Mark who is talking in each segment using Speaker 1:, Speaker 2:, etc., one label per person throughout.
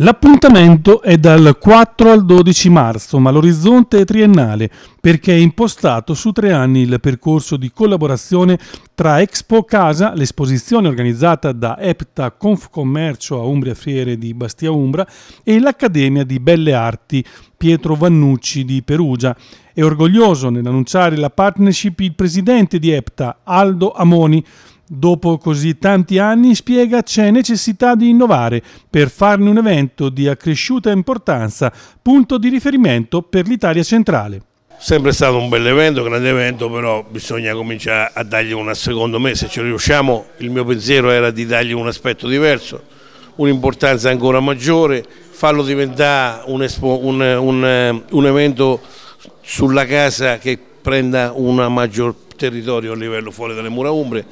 Speaker 1: L'appuntamento è dal 4 al 12 marzo, ma l'orizzonte è triennale perché è impostato su tre anni il percorso di collaborazione tra Expo Casa, l'esposizione organizzata da EPTA Confcommercio a Umbria Fiere di Bastia Umbra e l'Accademia di Belle Arti Pietro Vannucci di Perugia. È orgoglioso nell'annunciare la partnership il presidente di EPTA Aldo Amoni dopo così tanti anni, spiega c'è necessità di innovare per farne un evento di accresciuta importanza, punto di riferimento per l'Italia centrale.
Speaker 2: Sempre stato un bel evento, un grande evento, però bisogna cominciare a dargli una, secondo me, se ci riusciamo, il mio pensiero era di dargli un aspetto diverso, un'importanza ancora maggiore, farlo diventare un, espo, un, un, un evento sulla casa che prenda un maggior territorio a livello fuori dalle
Speaker 1: mura umbre,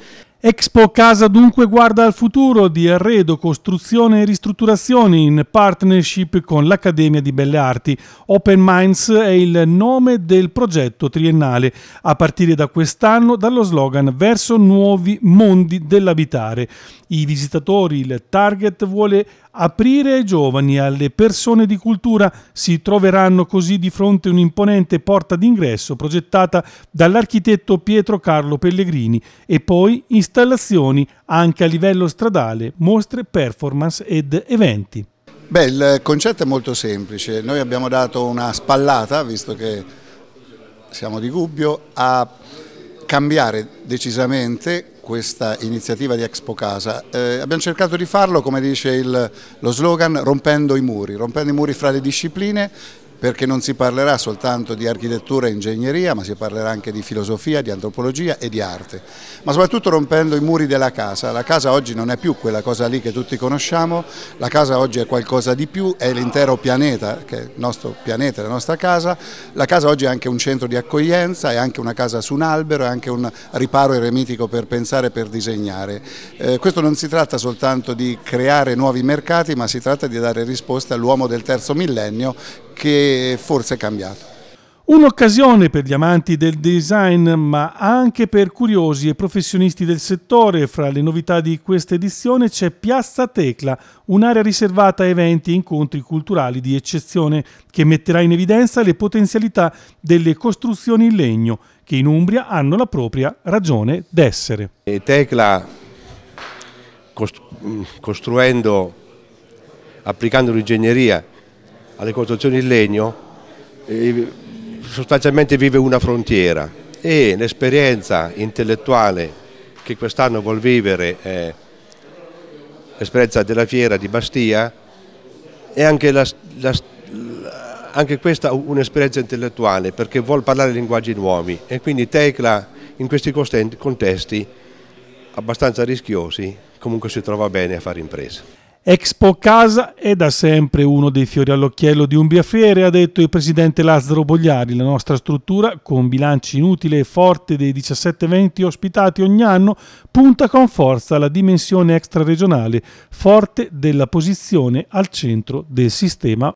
Speaker 1: Expo Casa dunque guarda al futuro di arredo, costruzione e ristrutturazione in partnership con l'Accademia di Belle Arti. Open Minds è il nome del progetto triennale, a partire da quest'anno dallo slogan Verso nuovi mondi dell'abitare. I visitatori, il target vuole aprire ai giovani, alle persone di cultura, si troveranno così di fronte a un'imponente porta d'ingresso progettata dall'architetto Pietro Carlo Pellegrini e poi installata installazioni anche a livello stradale, mostre, performance ed
Speaker 3: eventi. Beh, il concetto è molto semplice, noi abbiamo dato una spallata, visto che siamo di Gubbio, a cambiare decisamente questa iniziativa di Expo Casa. Eh, abbiamo cercato di farlo, come dice il, lo slogan, rompendo i muri, rompendo i muri fra le discipline perché non si parlerà soltanto di architettura e ingegneria, ma si parlerà anche di filosofia, di antropologia e di arte, ma soprattutto rompendo i muri della casa. La casa oggi non è più quella cosa lì che tutti conosciamo, la casa oggi è qualcosa di più, è l'intero pianeta, che è il nostro pianeta, la nostra casa, la casa oggi è anche un centro di accoglienza, è anche una casa su un albero, è anche un riparo eremitico per pensare e per disegnare. Eh, questo non si tratta soltanto di creare nuovi mercati, ma si tratta di dare risposte all'uomo del terzo millennio che forse è cambiato.
Speaker 1: Un'occasione per gli amanti del design, ma anche per curiosi e professionisti del settore. Fra le novità di questa edizione c'è Piazza Tecla, un'area riservata a eventi e incontri culturali di eccezione che metterà in evidenza le potenzialità delle costruzioni in legno, che in Umbria hanno la propria ragione
Speaker 4: d'essere. Tecla, mm, costruendo, applicando l'ingegneria alle costruzioni in legno sostanzialmente vive una frontiera e l'esperienza intellettuale che quest'anno vuol vivere eh, l'esperienza della fiera di Bastia è anche, la, la, anche questa un'esperienza intellettuale perché vuol parlare linguaggi nuovi e quindi Tecla in questi contesti abbastanza rischiosi comunque si trova bene a fare impresa.
Speaker 1: Expo Casa è da sempre uno dei fiori all'occhiello di un biafiere, ha detto il presidente Lazzaro Bogliari. La nostra struttura, con bilanci inutili e forti dei 17 eventi ospitati ogni anno, punta con forza alla dimensione extraregionale, forte della posizione al centro del sistema